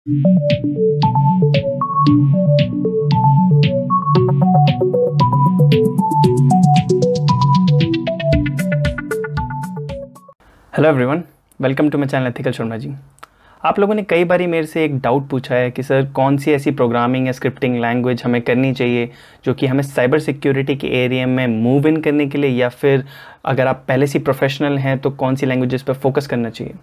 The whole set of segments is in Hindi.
hello everyone welcome to my channel ethical Sharma ji आप लोगों ने कई बार मेरे से एक डाउट पूछा है कि सर कौन सी ऐसी प्रोग्रामिंग या स्क्रिप्टिंग लैंग्वेज हमें करनी चाहिए जो कि हमें साइबर सिक्योरिटी के एरिया में मूव इन करने के लिए या फिर अगर आप पहले से प्रोफेशनल हैं तो कौन सी लैंग्वेजेस पर फोकस करना चाहिए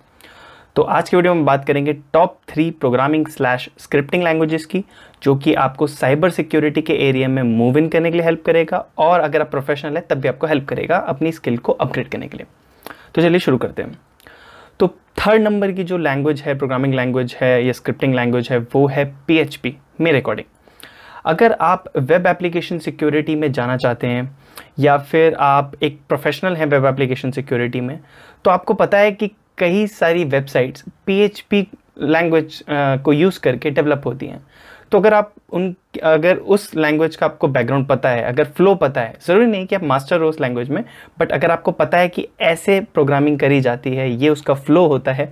तो आज के वीडियो में बात करेंगे top three programming slash scripting languages की जो कि आपको साइबर सिक्योरिटी के एरिया में मूव इन करने के लिए हेल्प करेगा और अगर आप प्रोफेशनल है तब भी आपको हेल्प करेगा अपनी स्किल को अपग्रेड करने के लिए तो चलिए शुरू करते हैं तो थर्ड नंबर की जो लैंग्वेज है प्रोग्रामिंग लैंग्वेज है या स्क्रिप्टिंग लैंग्वेज है वो है पी मेरे अकॉर्डिंग अगर आप वेब एप्लीकेशन सिक्योरिटी में जाना चाहते हैं या फिर आप एक प्रोफेशनल हैं वेब एप्लीकेशन सिक्योरिटी में तो आपको पता है कि कई सारी वेबसाइट्स पी लैंग्वेज को यूज़ करके डेवलप होती हैं तो अगर आप उन अगर उस लैंग्वेज का आपको बैकग्राउंड पता है अगर फ्लो पता है ज़रूरी नहीं कि आप मास्टर हो उस लैंग्वेज में बट अगर आपको पता है कि ऐसे प्रोग्रामिंग करी जाती है ये उसका फ्लो होता है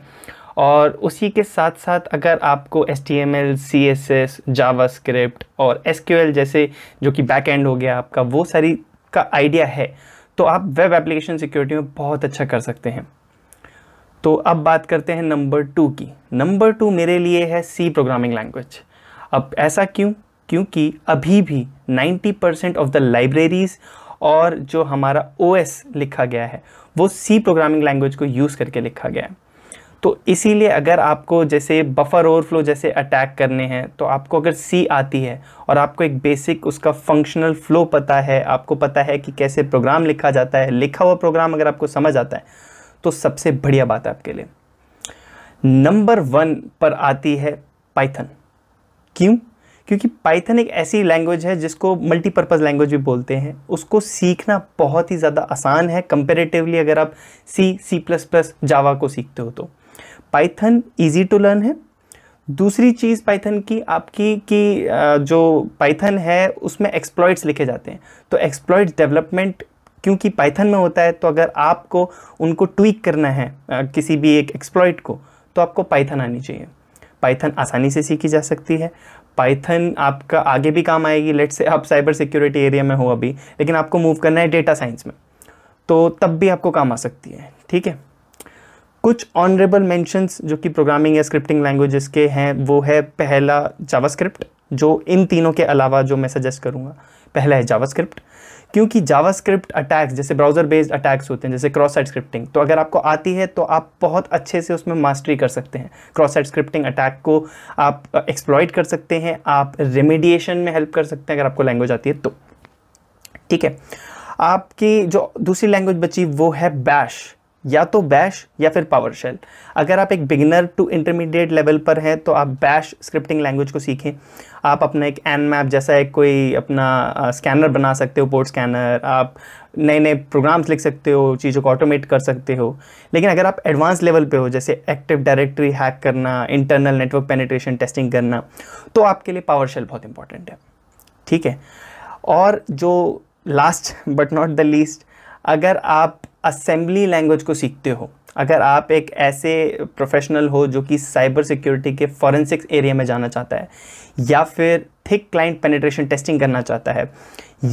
और उसी के साथ साथ अगर आपको S T M L C S S JavaScript और एस क्यू एल जैसे जो कि बैक एंड हो गया आपका वो सारी का आइडिया है तो आप वेब एप्लीकेशन सिक्योरिटी में बहुत अच्छा कर सकते हैं तो अब बात करते हैं नंबर टू की नंबर टू मेरे लिए है सी प्रोग्रामिंग लैंग्वेज अब ऐसा क्यों क्योंकि अभी भी 90 परसेंट ऑफ द लाइब्रेरीज़ और जो हमारा ओ लिखा गया है वो सी प्रोग्रामिंग लैंग्वेज को यूज़ करके लिखा गया है तो इसीलिए अगर आपको जैसे बफर ओवरफ्लो जैसे अटैक करने हैं तो आपको अगर सी आती है और आपको एक बेसिक उसका फंक्शनल फ्लो पता है आपको पता है कि कैसे प्रोग्राम लिखा जाता है लिखा हुआ प्रोग्राम अगर आपको समझ आता है तो सबसे बढ़िया बात है आपके लिए नंबर वन पर आती है पाइथन क्यों क्योंकि पाइथन एक ऐसी लैंग्वेज है जिसको मल्टीपर्पज़ लैंग्वेज भी बोलते हैं उसको सीखना बहुत ही ज़्यादा आसान है कंपेरेटिवली अगर आप सी सी प्लस प्लस जावा को सीखते हो तो पाइथन ईजी टू लर्न है दूसरी चीज़ पाइथन की आपकी कि जो पाइथन है उसमें एक्सप्लॉइट्स लिखे जाते हैं तो एक्सप्लॉइट डेवलपमेंट क्योंकि पाइथन में होता है तो अगर आपको उनको ट्वीक करना है किसी भी एक एक्सप्लॉइट को तो आपको पाइथन आनी चाहिए पाइथन आसानी से सीखी जा सकती है पाइथन आपका आगे भी काम आएगी लेट से आप साइबर सिक्योरिटी एरिया में हो अभी लेकिन आपको मूव करना है डेटा साइंस में तो तब भी आपको काम आ सकती है ठीक है कुछ ऑनरेबल मैंशंस जो कि प्रोग्रामिंग या स्क्रिप्टिंग लैंग्वेजेस के हैं वो है पहला जावास्क्रिप्ट जो इन तीनों के अलावा जो मैं सजेस्ट करूँगा पहला है जावास्क्रिप्ट क्योंकि जावास्क्रिप्ट अटैक्स जैसे ब्राउज़र बेस्ड अटैक्स होते हैं जैसे क्रॉस साइड स्क्रिप्टिंग तो अगर आपको आती है तो आप बहुत अच्छे से उसमें मास्टरी कर सकते हैं क्रॉस साइड स्क्रिप्टिंग अटैक को आप एक्सप्लॉइट कर सकते हैं आप रेमेडिएशन में हेल्प कर सकते हैं अगर आपको लैंग्वेज आती है तो ठीक है आपकी जो दूसरी लैंग्वेज बची वो है बैश या तो बैश या फिर पावर शेल अगर आप एक बिगिनर टू इंटरमीडिएट लेवल पर हैं तो आप बैश स्क्रिप्टिंग लैंग्वेज को सीखें आप अपना एक एन मैप जैसा एक कोई अपना स्कैनर बना सकते हो पोर्ट स्कैनर आप नए नए प्रोग्राम्स लिख सकते हो चीज़ों को ऑटोमेट कर सकते हो लेकिन अगर आप एडवांस लेवल पे हो जैसे एक्टिव डायरेक्टरी हैक करना इंटरनल नेटवर्क पेनिट्रेशन टेस्टिंग करना तो आपके लिए पावर शेल बहुत इंपॉर्टेंट है ठीक है और जो last but not the least अगर आप असेंबली लैंग्वेज को सीखते हो अगर आप एक ऐसे प्रोफेशनल हो जो कि साइबर सिक्योरिटी के फॉरेंसिक्स एरिया में जाना चाहता है या फिर थिक क्लाइंट पेनिट्रेशन टेस्टिंग करना चाहता है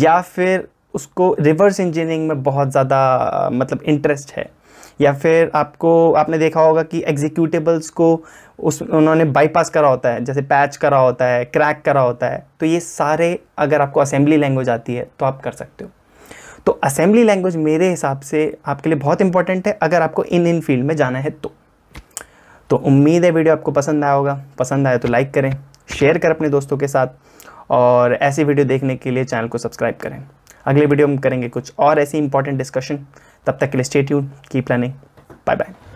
या फिर उसको रिवर्स इंजीनियरिंग में बहुत ज़्यादा मतलब इंटरेस्ट है या फिर आपको आपने देखा होगा कि एग्जीक्यूटिबल्स को उस उन्होंने बाईपास करा होता है जैसे पैच करा होता है क्रैक करा होता है तो ये सारे अगर आपको असेंबली लैंग्वेज आती है तो आप कर सकते हो तो असेंबली लैंग्वेज मेरे हिसाब से आपके लिए बहुत इंपॉर्टेंट है अगर आपको इन इन फील्ड में जाना है तो तो उम्मीद है वीडियो आपको पसंद आया होगा पसंद आया तो लाइक करें शेयर करें अपने दोस्तों के साथ और ऐसी वीडियो देखने के लिए चैनल को सब्सक्राइब करें अगले वीडियो हम करेंगे कुछ और ऐसी इंपॉर्टेंट डिस्कशन तब तक के लिए stay tuned keep learning bye bye